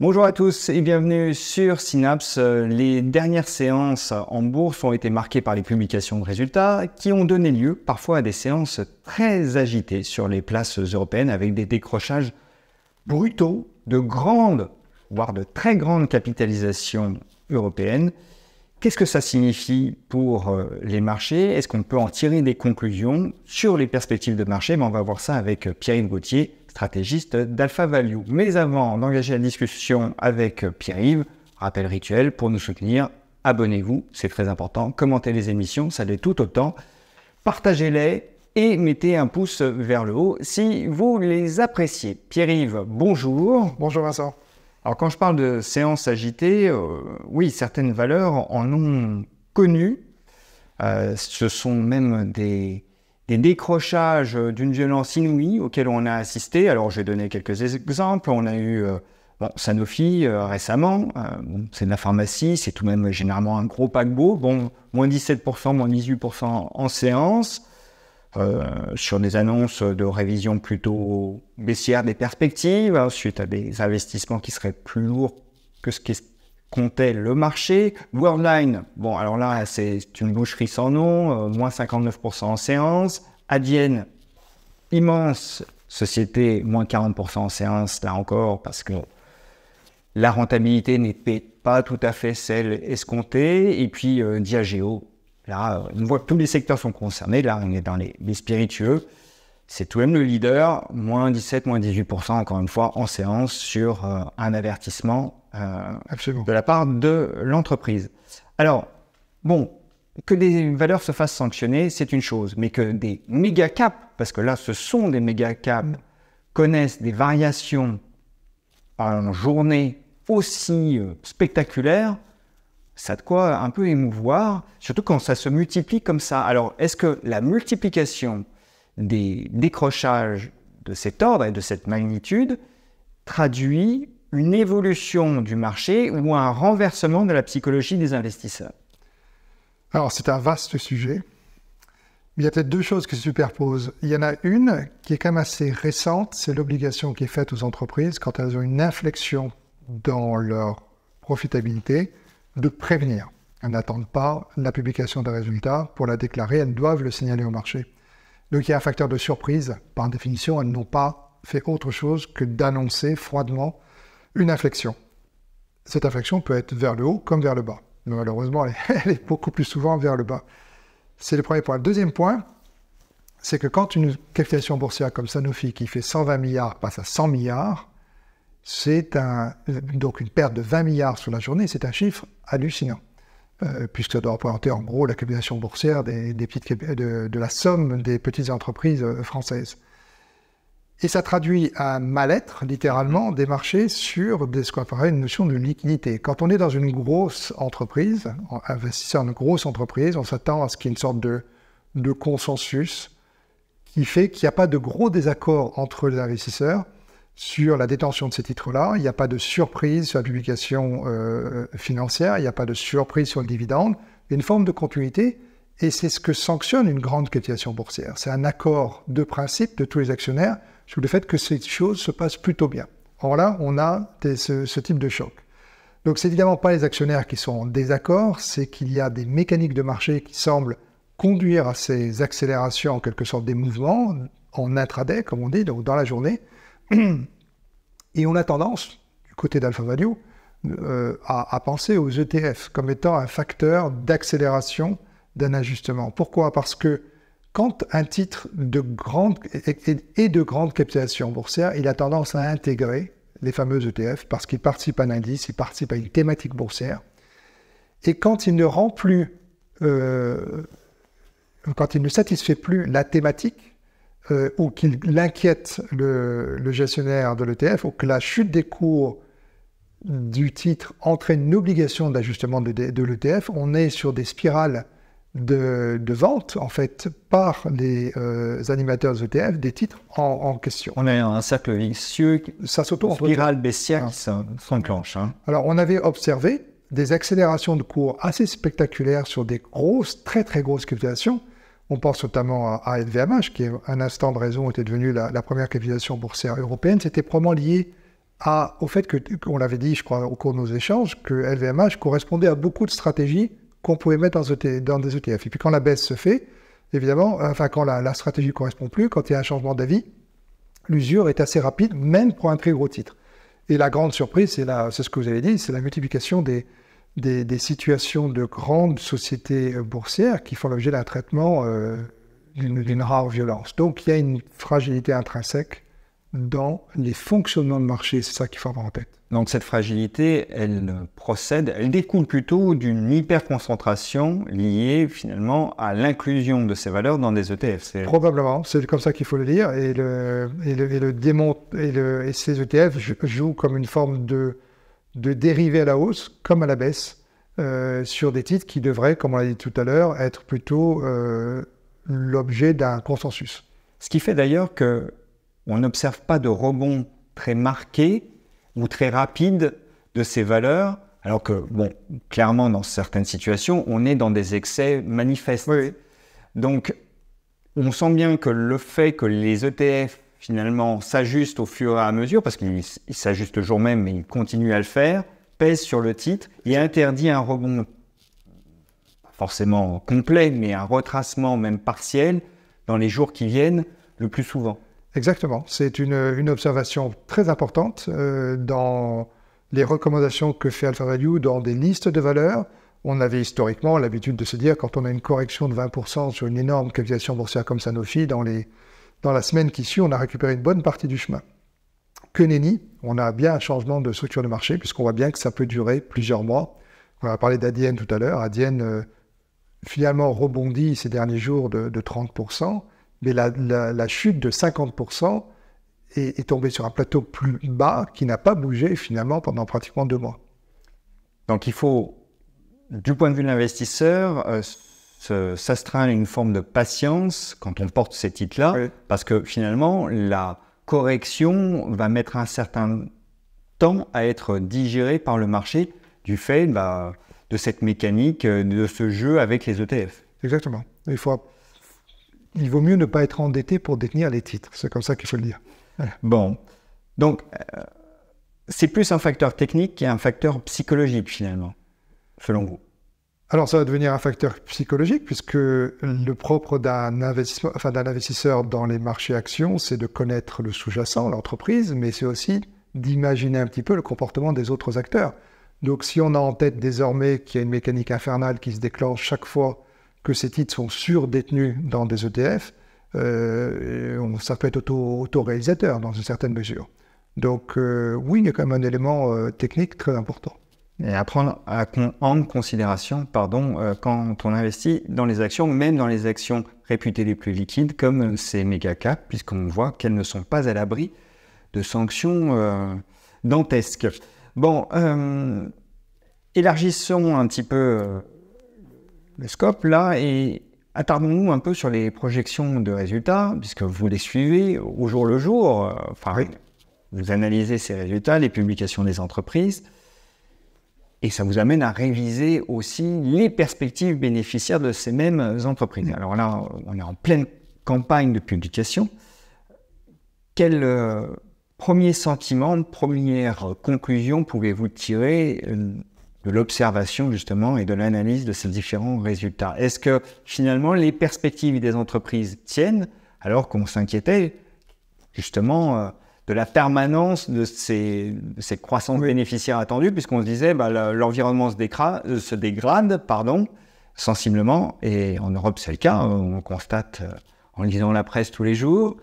Bonjour à tous et bienvenue sur Synapse. Euh, les dernières séances en bourse ont été marquées par les publications de résultats qui ont donné lieu parfois à des séances très agitées sur les places européennes avec des décrochages brutaux de grandes, voire de très grandes capitalisations européennes. Qu'est-ce que ça signifie pour euh, les marchés Est-ce qu'on peut en tirer des conclusions sur les perspectives de marché Mais On va voir ça avec euh, Pierre-Yves Gauthier, stratégiste d'Alpha Value. Mais avant d'engager la discussion avec Pierre-Yves, rappel rituel pour nous soutenir, abonnez-vous, c'est très important, commentez les émissions, ça l'est tout autant, partagez-les et mettez un pouce vers le haut si vous les appréciez. Pierre-Yves, bonjour. Bonjour Vincent. Alors quand je parle de séances agitées, euh, oui, certaines valeurs en ont connu. Euh, ce sont même des des décrochages euh, d'une violence inouïe auxquels on a assisté. Alors, j'ai donné quelques exemples. On a eu euh, Sanofi euh, récemment. c'est de la pharmacie, c'est tout de même généralement un gros paquebot. Bon, moins 17%, moins 18% en séance. sur des annonces de révision plutôt baissière des perspectives, hein, suite à des investissements qui seraient plus lourds que ce qui est comptait le marché. Worldline, bon, alors là, c'est une boucherie sans nom, euh, moins 59% en séance. Adienne, immense société, moins 40% en séance, là encore, parce que la rentabilité n'était pas tout à fait celle escomptée. Et puis, euh, Diageo, là, on voit tous les secteurs sont concernés. Là, on est dans les spiritueux c'est tout de même le leader, moins 17, moins 18%, encore une fois, en séance sur euh, un avertissement euh, de la part de l'entreprise. Alors, bon, que des valeurs se fassent sanctionner, c'est une chose, mais que des méga caps, parce que là, ce sont des méga caps, connaissent des variations en journée aussi spectaculaire, spectaculaires, ça a de quoi un peu émouvoir, surtout quand ça se multiplie comme ça. Alors, est-ce que la multiplication des décrochages de cet ordre et de cette magnitude traduit une évolution du marché ou un renversement de la psychologie des investisseurs Alors c'est un vaste sujet. Il y a peut-être deux choses qui se superposent. Il y en a une qui est quand même assez récente, c'est l'obligation qui est faite aux entreprises quand elles ont une inflexion dans leur profitabilité de prévenir. Elles n'attendent pas la publication des résultats pour la déclarer, elles doivent le signaler au marché. Donc il y a un facteur de surprise. Par définition, elles n'ont pas fait autre chose que d'annoncer froidement une inflexion. Cette inflexion peut être vers le haut comme vers le bas. Mais malheureusement, elle est, beaucoup plus souvent vers le bas. C'est le premier point. Le deuxième point, c'est que quand une capitalisation boursière comme Sanofi, qui fait 120 milliards, passe à 100 milliards, c'est un, donc une perte de 20 milliards sur la journée, c'est un chiffre hallucinant. Euh, puisque ça doit représenter en gros la capitalisation boursière de, la somme des petites entreprises euh, françaises. Et ça traduit un mal-être, littéralement, des marchés sur des, ce qu'on une notion de liquidité. Quand on est dans une grosse entreprise, investisseur dans une grosse entreprise, on s'attend à ce qu'il y ait une sorte de, de consensus qui fait qu'il n'y a pas de gros désaccord entre les investisseurs, sur la détention de ces titres-là. Il n'y a pas de surprise sur la publication euh, euh, financière, il n'y a pas de surprise sur le dividende. Il y a une forme de continuité et c'est ce que sanctionne une grande cotisation boursière. C'est un accord de principe de tous les actionnaires sur le fait que ces choses se passent plutôt bien. Or là, on a ce, type de choc. Donc c'est évidemment pas les actionnaires qui sont en désaccord, c'est qu'il y a des mécaniques de marché qui semblent conduire à ces accélérations en quelque sorte des mouvements en intraday, comme on dit, donc dans la journée, Et on a tendance, du côté d'Alpha Value, euh, à, penser aux ETF comme étant un facteur d'accélération d'un ajustement. Pourquoi Parce que quand un titre de de grande capitalisation boursière, il a tendance à intégrer les fameux ETF parce qu'il participe à un indice, il participe à une thématique boursière. Et quand il ne rend plus, euh, quand il ne satisfait plus la thématique, euh, ou qu'il inquiète le, gestionnaire de l'ETF, ou que la chute des cours du titre entraîne une obligation d'ajustement de, l'ETF, on est sur des spirales de, vente, en fait, par les euh, animateurs de l'ETF des titres en, question. On est dans un cercle vicieux, ça s'auto spirale baissière qui s'enclenche. Hein. Alors, on avait observé des accélérations de cours assez spectaculaires sur des grosses, très très grosses capitulations, on pense notamment à, LVMH, qui, à un instant de raison, était devenue la, première capitalisation boursière européenne. C'était probablement lié à, au fait que, on l'avait dit, je crois, au cours de nos échanges, que LVMH correspondait à beaucoup de stratégies qu'on pouvait mettre dans, e des ETF. Et puis quand la baisse se fait, évidemment, enfin quand la, la stratégie ne correspond plus, quand il y a un changement d'avis, l'usure est assez rapide, même pour un très gros titre. Et la grande surprise, c'est ce que vous avez dit, c'est la multiplication des, des, situations de grandes sociétés euh, boursières qui font l'objet d'un traitement euh, d'une rare violence. Donc il y a une fragilité intrinsèque dans les fonctionnements de marché, c'est ça qu'il faut avoir en tête. Donc cette fragilité, elle procède, elle découle plutôt d'une hyperconcentration liée finalement à l'inclusion de ces valeurs dans des ETF. Probablement, c'est comme ça qu'il faut le dire, et, et ces ETF jouent comme une forme de de dériver à la hausse comme à la baisse euh, sur des titres qui devraient, comme on l'a dit tout à l'heure, être plutôt euh, l'objet d'un consensus. Ce qui fait d'ailleurs que on n'observe pas de rebond très marqué ou très rapide de ces valeurs, alors que, bon, clairement, dans certaines situations, on est dans des excès manifestes. Donc, on sent bien que le fait que les ETF finalement s'ajuste au fur et à mesure, parce qu'il s'ajuste le jour même, mais il continue à le faire, pèse sur le titre et interdit un rebond, forcément complet, mais un retracement même partiel dans les jours qui viennent le plus souvent. Exactement, c'est une, observation très importante euh, dans les recommandations que fait Alpha Value dans des listes de valeurs. On avait historiquement l'habitude de se dire quand on a une correction de 20% sur une énorme capitalisation boursière comme Sanofi dans les dans la semaine qui suit, on a récupéré une bonne partie du chemin. Que nenni, on a bien un changement de structure de marché, puisqu'on voit bien que ça peut durer plusieurs mois. On a parlé d'adienne tout à l'heure. adienne euh, finalement rebondit ces derniers jours de, 30%, mais la, chute de 50% est, est tombée sur un plateau plus bas qui n'a pas bougé finalement pendant pratiquement deux mois. Donc il faut, du point de vue de l'investisseur, euh, s'astreindre une forme de patience quand on porte ces titres-là, parce que finalement, la correction va mettre un certain temps à être digérée par le marché du fait bah, de cette mécanique, de ce jeu avec les ETF. Exactement. Il, faut... il vaut mieux ne pas être endetté pour détenir les titres. C'est comme ça qu'il faut le dire. Bon. Donc, euh, c'est plus un facteur technique qu'un facteur psychologique, finalement, selon vous. Alors ça va devenir un facteur psychologique puisque le propre d'un investisseur, enfin, investisseur dans les marchés actions, c'est de connaître le sous-jacent, l'entreprise, mais c'est aussi d'imaginer un petit peu le comportement des autres acteurs. Donc si on a en tête désormais qu'il y a une mécanique infernale qui se déclenche chaque fois que ces titres sont surdétenus dans des ETF, euh, ça peut être auto-réalisateur dans une certaine mesure. Donc euh, oui, il y a quand même un élément euh, technique très important et à prendre en considération pardon, euh, quand on investit dans les actions, même dans les actions réputées les plus liquides comme ces méga caps, puisqu'on voit qu'elles ne sont pas à l'abri de sanctions euh, dantesques. Bon, euh, élargissons un petit peu le scope là et attardons-nous un peu sur les projections de résultats, puisque vous les suivez au jour le jour. Enfin, vous analysez ces résultats, les publications des entreprises. Et ça vous amène à réviser aussi les perspectives bénéficiaires de ces mêmes entreprises. Mmh. Alors là, on est en pleine campagne de publication. Quel euh, premier sentiment, première conclusion pouvez-vous tirer euh, de l'observation justement et de l'analyse de ces différents résultats Est-ce que finalement les perspectives des entreprises tiennent alors qu'on s'inquiétait justement euh, de la permanence de ces, croissances bénéficiaires attendues, puisqu'on se disait bah, l'environnement se, se dégrade pardon, sensiblement, et en Europe c'est le cas, on constate euh, en lisant la presse tous les jours,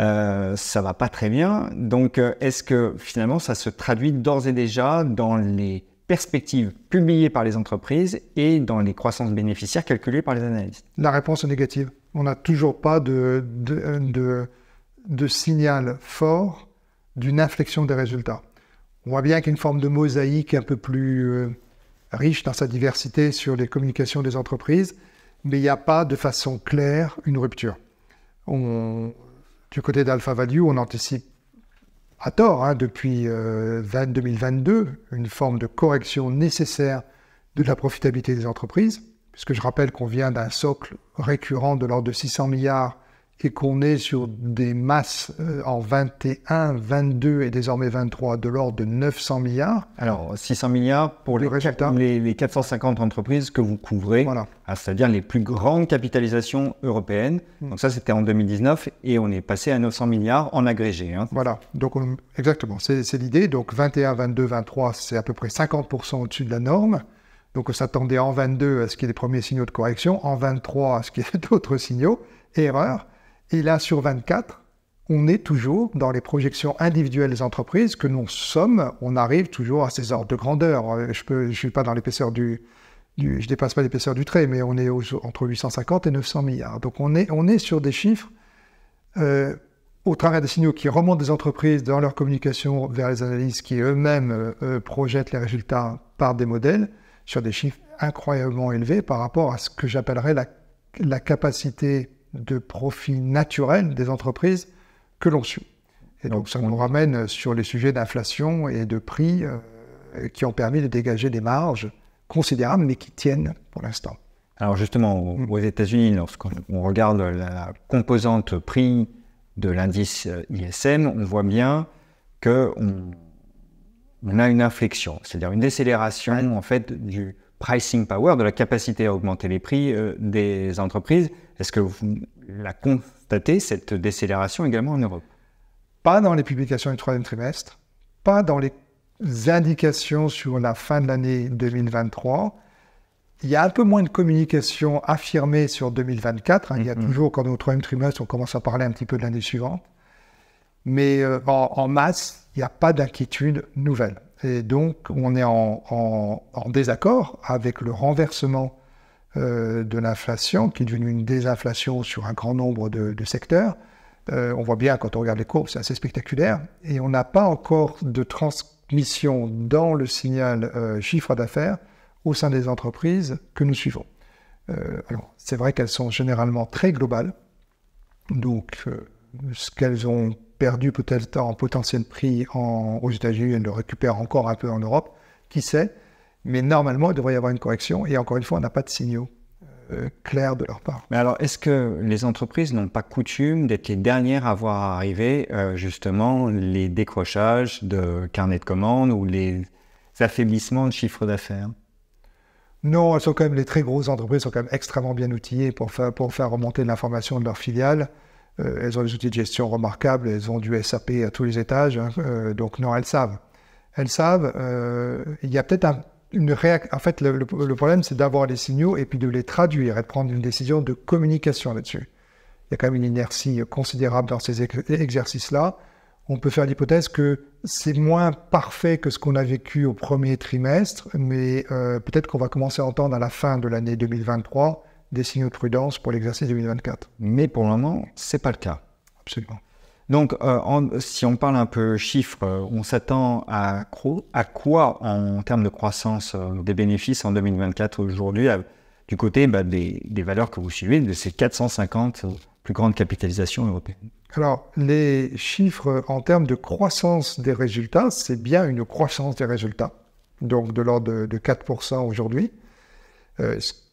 euh, ça va pas très bien. Donc euh, est-ce que finalement ça se traduit d'ores et déjà dans les perspectives publiées par les entreprises et dans les croissances bénéficiaires calculées par les analystes La réponse est négative. On n'a toujours pas de, de, de signal fort d'une inflexion des résultats. On voit bien qu'il y a une forme de mosaïque un peu plus euh, riche dans sa diversité sur les communications des entreprises, mais il n'y a pas de façon claire une rupture. On, du côté d'Alpha Value, on anticipe à tort hein, depuis 2022 euh, une forme de correction nécessaire de la profitabilité des entreprises, puisque je rappelle qu'on vient d'un socle récurrent de l'ordre de 600 milliards et qu'on est sur des masses euh, en 21, 22 et désormais 23 de l'ordre de 900 milliards. Alors 600 milliards pour les, 450 entreprises que vous couvrez, ah, c'est-à-dire les plus grandes capitalisations européennes. Hmm. Donc ça c'était en 2019 et on est passé à 900 milliards en agrégé. Hein. Voilà, donc exactement, c'est l'idée. Donc 21, 22, 23, c'est à peu près 50% au-dessus de la norme. Donc on s'attendait en 22 à ce qu'il y ait des premiers signaux de correction, en 23 à ce qu'il y ait d'autres signaux. Erreur, et là, sur 24, on est toujours dans les projections individuelles des entreprises que nous sommes, on arrive toujours à ces ordres de grandeur. Euh, je ne suis pas dans l'épaisseur du, Je dépasse pas l'épaisseur du trait, mais on est entre 850 et 900 milliards. Donc on est, on est sur des chiffres euh, au travers des signaux qui remontent des entreprises dans leur communication vers les analyses qui eux-mêmes euh, projettent les résultats par des modèles sur des chiffres incroyablement élevés par rapport à ce que j'appellerais la capacité de profit naturel des entreprises que l'on suit. Et donc, ça nous ramène sur les sujets d'inflation et de prix euh, qui ont permis de dégager des marges considérables, mais qui tiennent pour l'instant. Alors justement, mm. aux, États-Unis, lorsqu'on regarde la composante prix de l'indice euh, ISM, on voit bien qu'on on a une inflexion, c'est-à-dire une décélération en fait du pricing power, de la capacité à augmenter les prix euh, des entreprises. Est-ce que vous la constatez, cette décélération également en Europe Pas dans les publications du troisième trimestre, pas dans les indications sur la fin de l'année 2023. Il y a un peu moins de communication affirmée sur 2024. Hein. Il y a mm-hmm. toujours, quand on est au troisième trimestre, on commence à parler un petit peu de l'année suivante. Mais euh, en masse, il n'y a pas d'inquiétude nouvelle. Et donc, on est en, désaccord avec le renversement euh, de l'inflation, qui est devenue une désinflation sur un grand nombre de, secteurs. Euh, on voit bien quand on regarde les courbes, c'est assez spectaculaire. Et on n'a pas encore de transmission dans le signal euh, chiffre d'affaires au sein des entreprises que nous suivons. alors, c'est vrai qu'elles sont généralement très globales. Donc, ce qu'elles ont perdu peut-être en potentiel prix aux États-Unis, elles le récupèrent encore un peu en Europe, qui sait, mais normalement, il devrait y avoir une correction, et encore une fois, on n'a pas de signaux euh, clairs de leur part. Mais alors, est-ce que les entreprises n'ont pas coutume d'être les dernières à voir arriver euh, justement les décrochages de carnets de commandes ou les affaiblissements de chiffre d'affaires non, elles sont quand même, les très grosses entreprises sont quand même extrêmement bien outillées pour faire, pour faire remonter l'information de leurs filiales. Euh, elles ont des outils de gestion remarquables, elles ont du SAP à tous les étages, hein. euh, donc non, elles savent. Elles savent, euh, il y a peut-être une réaction. En fait, le, problème, c'est d'avoir les signaux et puis de les traduire et de prendre une décision de communication là-dessus. Il y a quand même une inertie considérable dans ces exercices-là. On peut faire l'hypothèse que c'est moins parfait que ce qu'on a vécu au premier trimestre, mais peut-être qu'on va commencer à entendre à la fin de l'année 2023 des signaux de prudence pour l'exercice 2024. Mais pour le moment, ce n'est pas le cas. Absolument. Donc, euh, si on parle un peu chiffres, euh, on s'attend à, à, quoi en termes de croissance euh, des bénéfices en 2024 aujourd'hui, du côté bah, des, valeurs que vous suivez, de ces 450 plus grandes capitalisations européennes Alors, les chiffres en termes de croissance des résultats, c'est bien une croissance des résultats, donc de l'ordre de, 4% aujourd'hui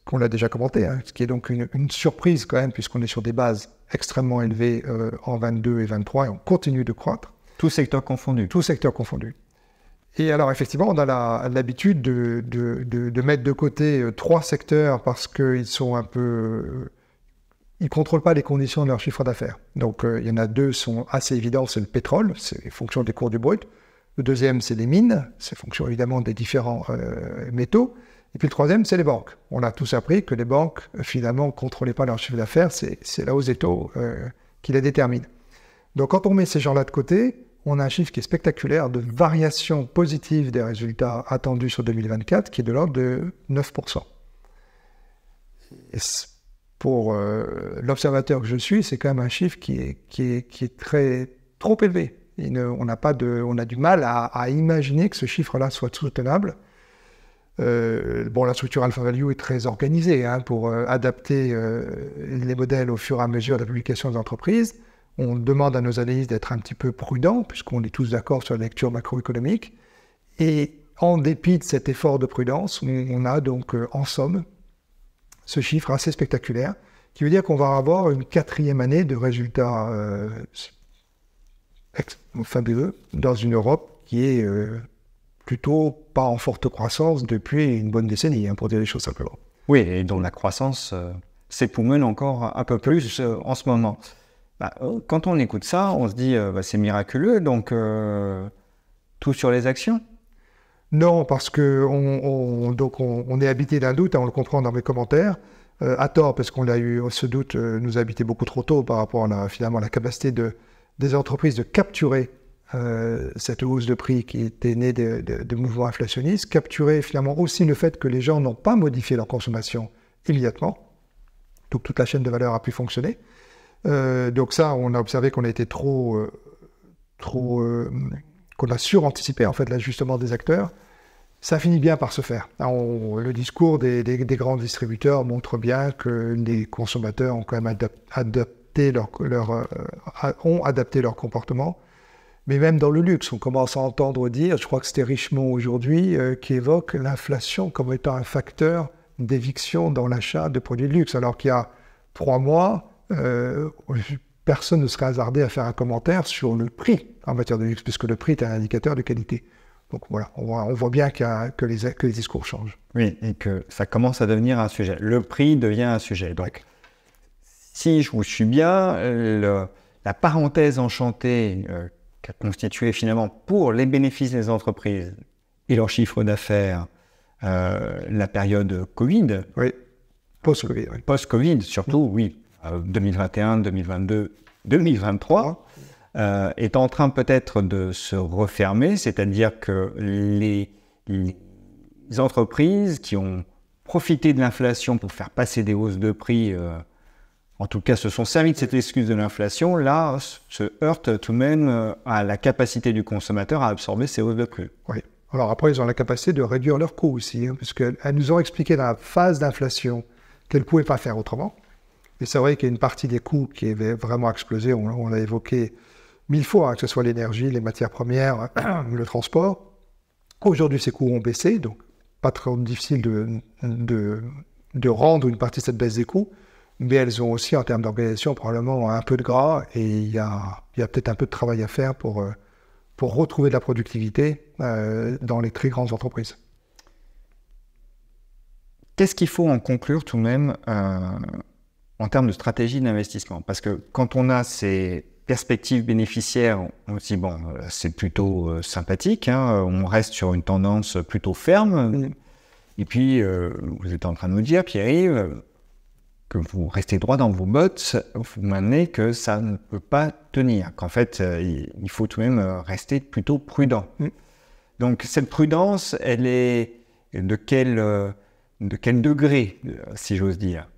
qu'on l'a déjà commenté, hein, ce qui est donc une, surprise quand même, puisqu'on est sur des bases extrêmement élevées euh, en 22 et 23, et on continue de croître. Tout secteur confondu. Tout secteur confondu. Et alors effectivement, on a l'habitude de, mettre de côté euh, trois secteurs parce qu'ils sont un peu... Euh, ils ne contrôlent pas les conditions de leur chiffre d'affaires. Donc il y en a deux sont assez évidents, c'est le pétrole, c'est fonction des cours du brut. Le deuxième, c'est les mines, c'est fonction évidemment des différents métaux. Et puis le troisième, c'est les banques. On a tous appris que les banques, euh, finalement, ne contrôlaient pas leur chiffre d'affaires, c'est la hausse des taux qui les détermine. Donc quand on met ces gens-là de côté, on a un chiffre qui est spectaculaire de variation positive des résultats attendus sur 2024, qui est de l'ordre de 9%. pour euh, l'observateur que je suis, c'est quand même un chiffre qui est, qui est, très trop élevé. on, a pas on a du mal à imaginer que ce chiffre-là soit soutenable euh, bon, la structure alpha value est très organisée hein, pour euh, adapter euh, les modèles au fur et à mesure de la publication des entreprises. On demande à nos analystes d'être un petit peu prudents, puisqu'on est tous d'accord sur la lecture macroéconomique. Et en dépit de cet effort de prudence, on a donc en somme ce chiffre assez spectaculaire, qui veut dire qu'on va avoir une quatrième année de résultats fabuleux e, dans une Europe qui est plutôt pas en forte croissance depuis une bonne décennie, hein, pour dire les choses simplement. Oui, et dont la croissance euh, encore un peu plus euh, en ce moment. Bah, euh, quand on écoute ça, on se dit euh, bah, c'est miraculeux, donc tout sur les actions. Non, parce que donc on, est habité d'un doute, hein, on le comprend dans mes commentaires, à tort, parce qu'on a eu, ce doute nous habiter beaucoup trop tôt par rapport à la, finalement la capacité de, des entreprises de capturer euh, cette hausse de prix qui était née de, mouvements inflationnistes, capturer finalement aussi le fait que les gens n'ont pas modifié leur consommation immédiatement. Donc toute la chaîne de valeur a pu fonctionner. Euh, donc ça, on a observé qu'on a été trop, euh, trop, qu'on a suranticipé en fait l'ajustement des acteurs. Ça finit bien par se faire. le discours des, grands distributeurs montre bien que les consommateurs ont quand même leur ont adapté leur comportement mais même dans le luxe, on commence à entendre dire, je crois que c'était Richemont aujourd'hui, euh, qui évoque l'inflation comme étant un facteur d'éviction dans l'achat de produits de luxe, alors qu'il y a trois mois, euh, personne ne serait hasardé à faire un commentaire sur le prix en matière de luxe, puisque le prix est un indicateur de qualité. Donc voilà, on voit, on voit bien que, les, que, les, discours changent. Oui, et que ça commence à devenir un sujet. Le prix devient un sujet. Donc, si je vous suis bien, la parenthèse enchantée euh, constituer constitué finalement pour les bénéfices des entreprises et leur chiffre d'affaires euh, la période Covid. Post-Covid. Post-Covid, surtout, mm. oui. 2021, 2022, 2023. est en train peut-être de se refermer, c'est-à-dire que les, les, entreprises qui ont profité de l'inflation pour faire passer des hausses de prix euh, en tout cas se sont servis de cette excuse de l'inflation, là, se heurte tout de même euh, à la capacité du consommateur à absorber ces hausses de prix. Oui. Alors après, ils ont la capacité de réduire leurs coûts aussi, hein, puisqu'elles nous ont expliqué dans la phase d'inflation qu'elles ne pouvaient pas faire autrement. Et c'est vrai qu'il y a une partie des coûts qui avait vraiment explosé, on, l'a évoqué mille fois, hein, que ce soit l'énergie, les matières premières, le transport. Aujourd'hui, ces coûts ont baissé, donc pas trop difficile de, de, de rendre une partie de cette baisse des coûts mais elles ont aussi, en termes d'organisation, probablement un peu de gras et il y a, peut-être un peu de travail à faire pour, euh, pour retrouver de la productivité euh, dans les très grandes entreprises. Qu'est-ce qu'il faut en conclure tout de même euh, en termes de stratégie d'investissement Parce que quand on a ces perspectives bénéficiaires, on bon, c'est plutôt sympathique, hein, on reste sur une tendance plutôt ferme. Mm. Et puis, vous êtes en train de nous dire, Pierre-Yves, que vous restez droit dans vos bottes, vous m'amenez que ça ne peut pas tenir, qu'en fait, euh, il faut tout de même euh, rester plutôt prudent. Mm. Donc cette prudence, elle est de quel, euh, de quel degré, si j'ose dire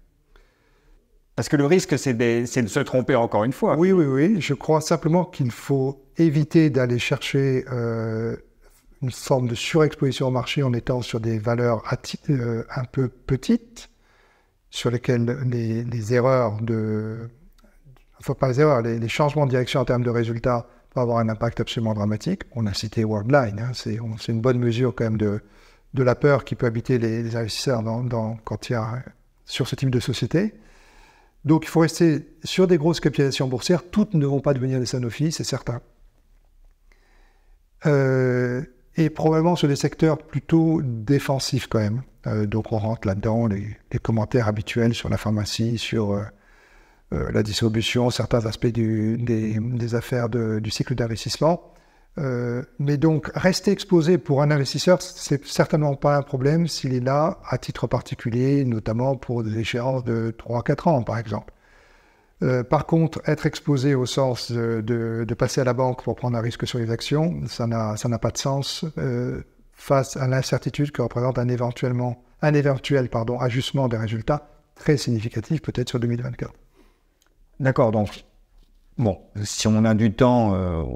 Parce que le risque, c'est de, se tromper encore une fois. Oui, oui, oui. Je crois simplement qu'il faut éviter d'aller chercher une forme de surexposition au marché en étant sur des valeurs un peu petites sur lesquelles les, erreurs de. Enfin, pas les erreurs, les, changements de direction en termes de résultats peuvent avoir un impact absolument dramatique. On a cité Worldline, hein, c'est une bonne mesure quand même de, de la peur qui peut habiter les, investisseurs dans, sur ce type de société. Donc il faut rester sur des grosses capitalisations boursières. Toutes ne vont pas devenir des Sanofi, c'est certain. Euh, et probablement sur des secteurs plutôt défensifs quand même. Euh, donc on rentre là-dedans les, commentaires habituels sur la pharmacie, sur euh, euh, la distribution, certains aspects des, affaires du cycle d'investissement. mais donc rester exposé pour un investisseur, c'est certainement pas un problème s'il est là à titre particulier, notamment pour des échéances de 3 à 4 ans par exemple. Euh, par contre, être exposé au sens euh, de, passer à la banque pour prendre un risque sur les actions, ça n'a pas de sens euh, face à l'incertitude que représente un, éventuellement, un éventuel ajustement des résultats très significatif peut-être sur 2024. D'accord, donc bon, si on a du temps,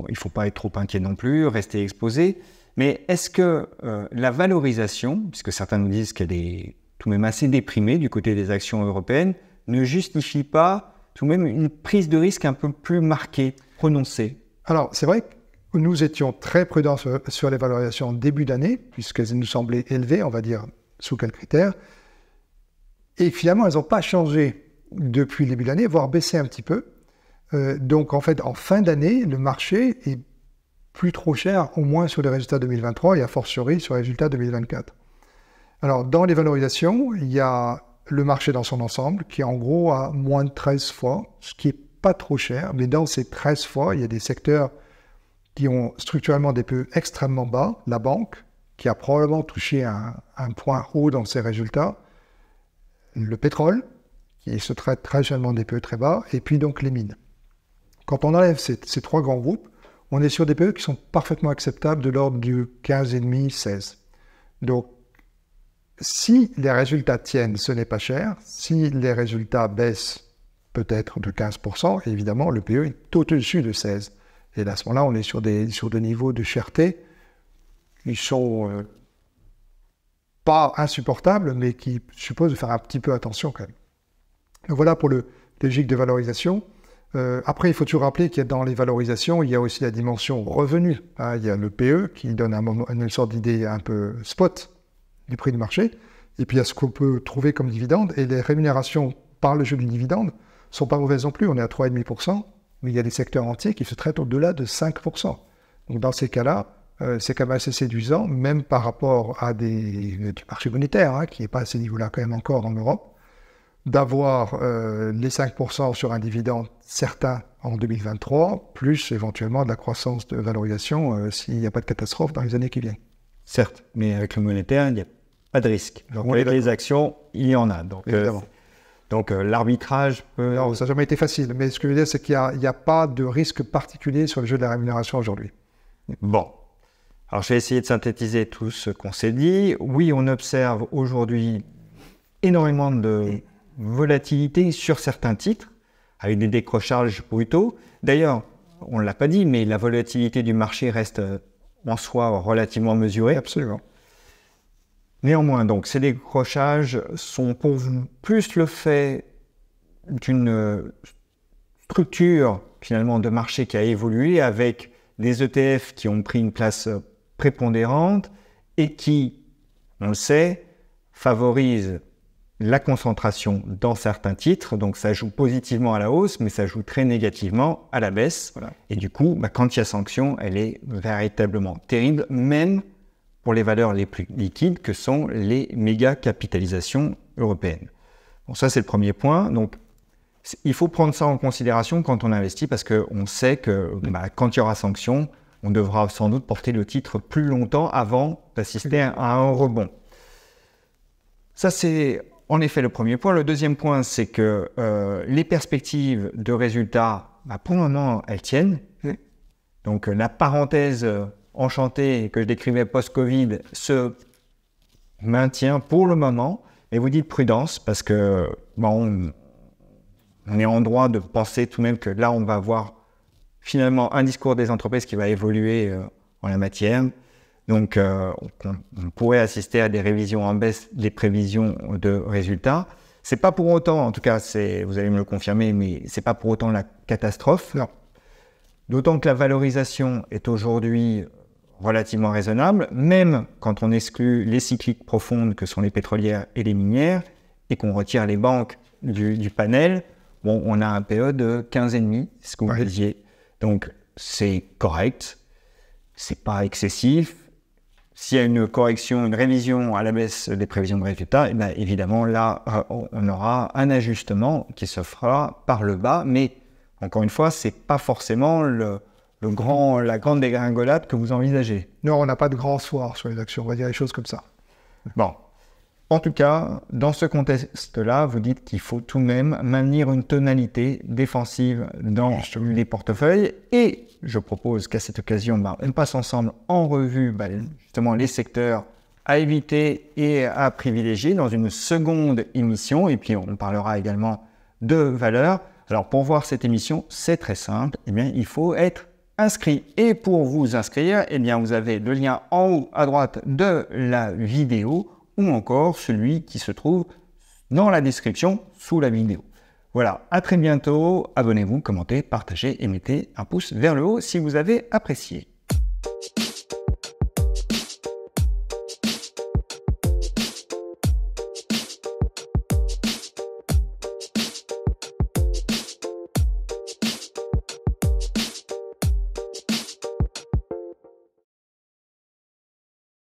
il ne faut pas être trop inquiet non plus, rester exposé. Mais est-ce que la valorisation, puisque certains nous disent qu'elle est tout de même assez déprimée du côté des actions européennes, ne justifie pas tout même une prise de risque un peu plus marquée, prononcée. Alors, c'est vrai que nous étions très prudents sur, les valorisations en début d'année, puisqu'elles nous semblaient élevées, on va dire sous quels critères. Et finalement, elles n'ont pas changé depuis le début d'année, voire baissé un petit peu. Euh, donc, en fait, en fin d'année, le marché est plus trop cher, au moins sur les résultats 2023 et a fortiori sur les résultats 2024. Alors, dans les valorisations, il y a le marché dans son ensemble, qui en gros a moins de 13 fois, ce qui est pas trop cher. Mais dans ces 13 fois, il y a des secteurs qui ont structurellement des PE extrêmement bas, la banque, qui a probablement touché un, point haut dans ses résultats, le pétrole, qui se traite traditionnellement des PE très bas, et puis donc les mines. Quand on enlève ces, trois grands groupes, on est sur des PE qui sont parfaitement acceptables de l'ordre du 15,5-16. Donc si les résultats tiennent, ce n'est pas cher. Si les résultats baissent peut-être de 15%, évidemment, le PE est au-dessus de 16%. Et à ce moment-là, on est sur des, niveaux de cherté qui ne sont euh, pas insupportables, mais qui supposent de faire un petit peu attention quand même. voilà pour le logique de valorisation. Euh, après, il faut toujours rappeler qu'il y dans les valorisations, il y a aussi la dimension revenu. Hein, il y a le PE qui donne une sorte d'idée un peu spot du prix du marché, et puis à ce qu'on peut trouver comme dividende. Et les rémunérations par le jeu du dividende sont pas mauvaises non plus. On est à 3,5%, mais il y a des secteurs entiers qui se traitent au-delà de 5%. Donc dans ces cas-là, euh, c'est quand même assez séduisant, même par rapport à des, euh, du marché monétaire, hein, qui n'est pas à ces niveau là quand même encore dans l'Europe, d'avoir euh, les 5% sur un dividende certain en 2023, plus éventuellement de la croissance de valorisation s'il n'y a pas de catastrophe dans les années qui viennent. Certes, mais avec le monétaire, il n'y a pas de risque. avec les actions, il y en a. Donc, euh, Évidemment. Donc euh, l'arbitrage ça n'a jamais été facile, mais ce que je veux dire, c'est qu'il n'y a, a, pas de risque particulier sur le jeu de la rémunération aujourd'hui. Bon. Alors je vais essayer de synthétiser tout ce qu'on s'est dit. Oui, on observe aujourd'hui énormément de volatilité sur certains titres, avec des décrochages brutaux. D'ailleurs, on ne l'a pas dit, mais la volatilité du marché reste euh, en soi relativement mesurée. Absolument. Néanmoins, donc, ces décrochages sont pour plus le fait d'une structure finalement de marché qui a évolué avec des ETF qui ont pris une place prépondérante et qui, on le sait, favorisent la concentration dans certains titres. Donc ça joue positivement à la hausse, mais ça joue très négativement à la baisse. Et du coup, bah, quand il y a sanction, elle est véritablement terrible, même pour les valeurs les plus liquides que sont les méga capitalisations européennes. Bon, ça c'est le premier point. Donc il faut prendre ça en considération quand on investit parce qu'on sait que bah, quand il y aura sanction, on devra sans doute porter le titre plus longtemps avant d'assister à un rebond. Ça, c'est en effet le premier point. Le deuxième point, c'est que euh, les perspectives de résultats, à bah, pour le moment, elles tiennent. Donc la parenthèse euh, enchanté que je décrivais post-Covid se maintient pour le moment. Et vous dites prudence parce que bon, on est en droit de penser tout de même que là, on va avoir finalement un discours des entreprises qui va évoluer euh, en la matière. Donc, euh, on, pourrait assister à des révisions en baisse des prévisions de résultats. C'est pas pour autant, en tout cas, c'est, vous allez me le confirmer, mais c'est pas pour autant la catastrophe. D'autant que la valorisation est aujourd'hui relativement raisonnable, même quand on exclut les cycliques profondes que sont les pétrolières et les minières, et qu'on retire les banques du, panel, on a un PE de 15,5, ce que vous disiez. Donc c'est correct, c'est pas excessif. S'il y a une correction, une révision à la baisse des prévisions de résultats, eh ben, évidemment là, euh, on aura un ajustement qui se fera par le bas, mais encore une fois, ce n'est pas forcément le, grand, la grande dégringolade que vous envisagez Non, on n'a pas de grand soir sur les actions, on va dire les choses comme ça. Bon. En tout cas, dans ce contexte-là, vous dites qu'il faut tout de même maintenir une tonalité défensive dans les portefeuilles. Et je propose qu'à cette occasion, bah, on passe ensemble en revue bah, justement les secteurs à éviter et à privilégier dans une seconde émission. Et puis, on parlera également de valeurs. Alors, pour voir cette émission, c'est très simple. Eh bien, il faut être inscrit. Et pour vous inscrire, eh bien, vous avez le lien en haut à droite de la vidéo ou encore celui qui se trouve dans la description sous la vidéo. Voilà, à très bientôt. Abonnez-vous, commentez, partagez et mettez un pouce vers le haut si vous avez apprécié.